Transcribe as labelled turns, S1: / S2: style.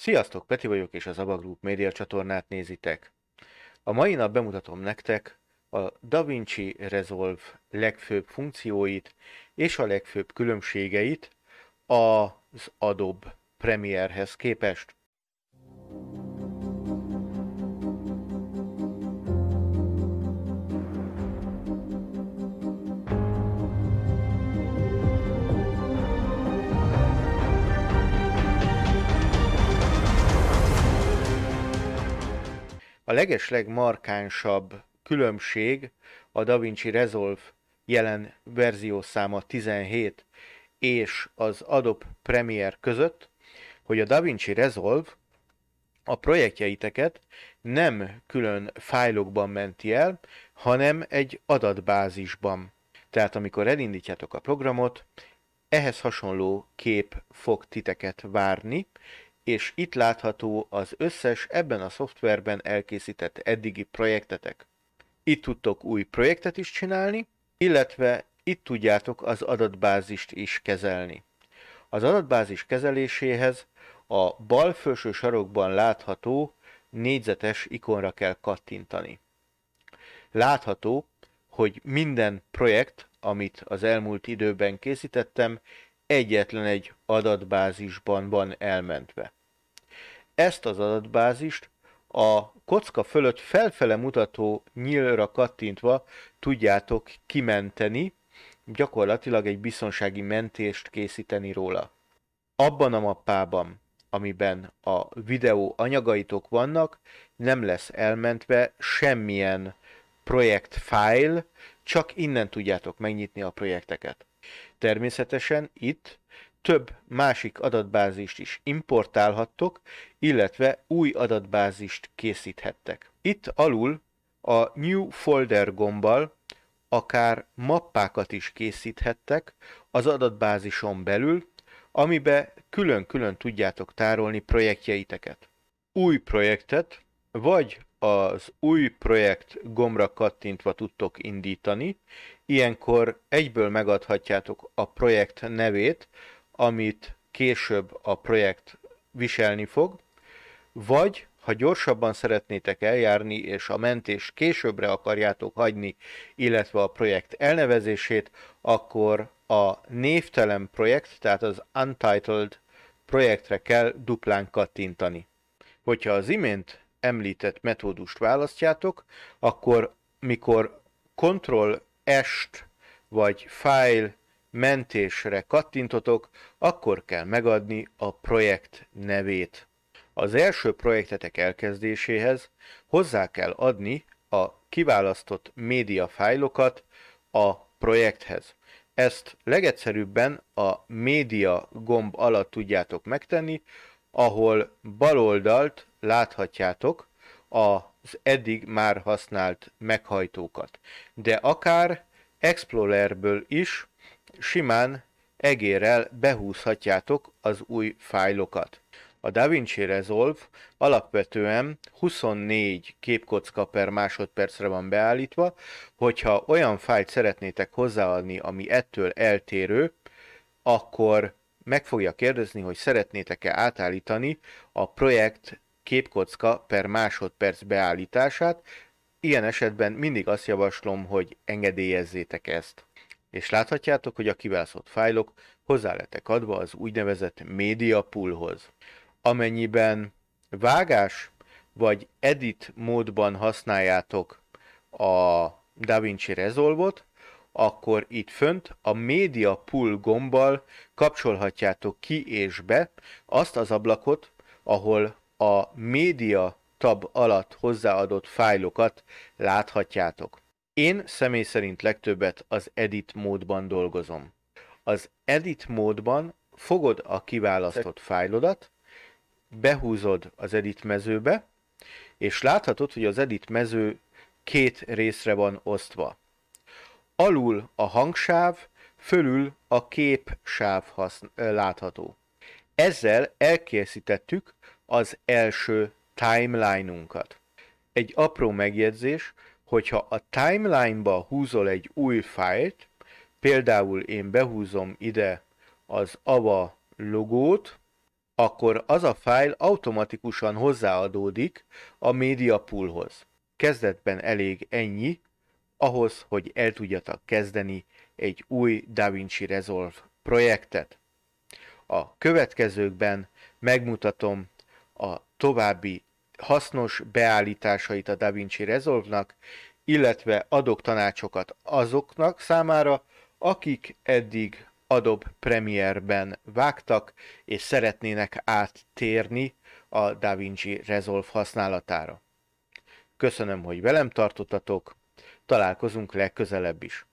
S1: Sziasztok, Peti vagyok és az Aba Group média csatornát nézitek. A mai nap bemutatom nektek a DaVinci Resolve legfőbb funkcióit és a legfőbb különbségeit az Adobe Premierhez képest. A legesleg markánsabb különbség a DaVinci Resolve jelen verziószáma 17 és az Adobe Premiere között, hogy a DaVinci Resolve a projektjeiteket nem külön fájlokban menti el, hanem egy adatbázisban. Tehát amikor elindítjátok a programot, ehhez hasonló kép fog titeket várni, és itt látható az összes ebben a szoftverben elkészített eddigi projektetek. Itt tudtok új projektet is csinálni, illetve itt tudjátok az adatbázist is kezelni. Az adatbázis kezeléséhez a bal felső sarokban látható négyzetes ikonra kell kattintani. Látható, hogy minden projekt, amit az elmúlt időben készítettem, egyetlen egy adatbázisban van elmentve. Ezt az adatbázist a kocka fölött felfele mutató nyílra kattintva tudjátok kimenteni, gyakorlatilag egy biztonsági mentést készíteni róla. Abban a mappában, amiben a videó anyagaitok vannak, nem lesz elmentve semmilyen projekt fájl, csak innen tudjátok megnyitni a projekteket. Természetesen itt több másik adatbázist is importálhattok, illetve új adatbázist készíthettek. Itt alul a New Folder gombbal akár mappákat is készíthettek az adatbázison belül, amibe külön-külön tudjátok tárolni projektjeiteket. Új projektet, vagy az új projekt gombra kattintva tudtok indítani, ilyenkor egyből megadhatjátok a projekt nevét, amit később a projekt viselni fog, vagy ha gyorsabban szeretnétek eljárni, és a mentés későbbre akarjátok hagyni, illetve a projekt elnevezését, akkor a névtelen projekt, tehát az Untitled projektre kell duplán kattintani. Hogyha az imént említett metódust választjátok, akkor mikor Ctrl S-t vagy File mentésre kattintotok, akkor kell megadni a projekt nevét. Az első projektetek elkezdéséhez hozzá kell adni a kiválasztott médiafájlokat a projekthez. Ezt legegyszerűbben a média gomb alatt tudjátok megtenni, ahol baloldalt láthatjátok az eddig már használt meghajtókat, de akár Explorerből is simán egérrel behúzhatjátok az új fájlokat. A DaVinci Resolve alapvetően 24 képkocka per másodpercre van beállítva, hogyha olyan fájlt szeretnétek hozzáadni, ami ettől eltérő, akkor meg fogja kérdezni, hogy szeretnétek-e átállítani a projekt képkocka per másodperc beállítását. Ilyen esetben mindig azt javaslom, hogy engedélyezzétek ezt és láthatjátok, hogy a kiválasztott fájlok hozzá lettek adva az úgynevezett média poolhoz. Amennyiben vágás vagy edit módban használjátok a DaVinci Resolve-ot, akkor itt fönt a Media Pool gombbal kapcsolhatjátok ki és be azt az ablakot, ahol a Media tab alatt hozzáadott fájlokat láthatjátok. Én személy szerint legtöbbet az edit módban dolgozom. Az edit módban fogod a kiválasztott fájlodat, behúzod az edit mezőbe, és láthatod, hogy az edit mező két részre van osztva. Alul a hangsáv, fölül a kép sáv látható. Ezzel elkészítettük az első timeline-unkat. Egy apró megjegyzés, hogyha a timeline-ba húzol egy új fájlt, például én behúzom ide az AVA logót, akkor az a fájl automatikusan hozzáadódik a média poolhoz. Kezdetben elég ennyi, ahhoz, hogy el tudjatok kezdeni egy új DaVinci Resolve projektet. A következőkben megmutatom a további hasznos beállításait a DaVinci Resolve-nak, illetve adok tanácsokat azoknak számára, akik eddig Adobe Premierben vágtak, és szeretnének áttérni a DaVinci Resolve használatára. Köszönöm, hogy velem tartottatok, találkozunk legközelebb is.